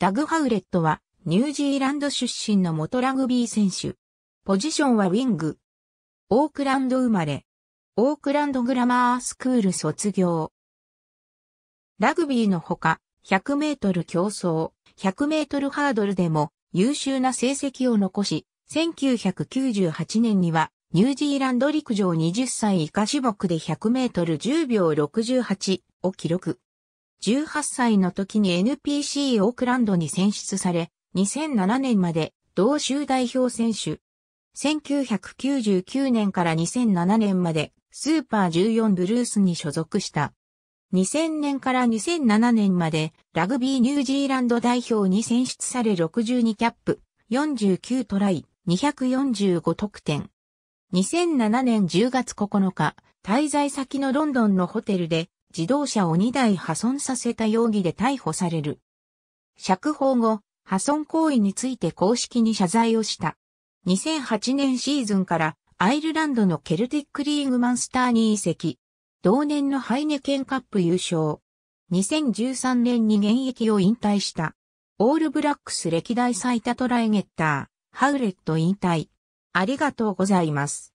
ダグ・ハウレットはニュージーランド出身の元ラグビー選手。ポジションはウィング。オークランド生まれ。オークランドグラマースクール卒業。ラグビーのほか、100メートル競争、100メートルハードルでも優秀な成績を残し、1998年にはニュージーランド陸上20歳以下種目で100メートル10秒68を記録。18歳の時に NPC オークランドに選出され、2007年まで同州代表選手。1999年から2007年までスーパー14ブルースに所属した。2000年から2007年までラグビーニュージーランド代表に選出され62キャップ、49トライ、245得点。2007年10月9日、滞在先のロンドンのホテルで自動車を2台破損させた容疑で逮捕される。釈放後、破損行為について公式に謝罪をした。2008年シーズンからアイルランドのケルティックリーグマンスターに移籍。同年のハイネケンカップ優勝。2013年に現役を引退した。オールブラックス歴代最多トライゲッター、ハウレット引退。ありがとうございます。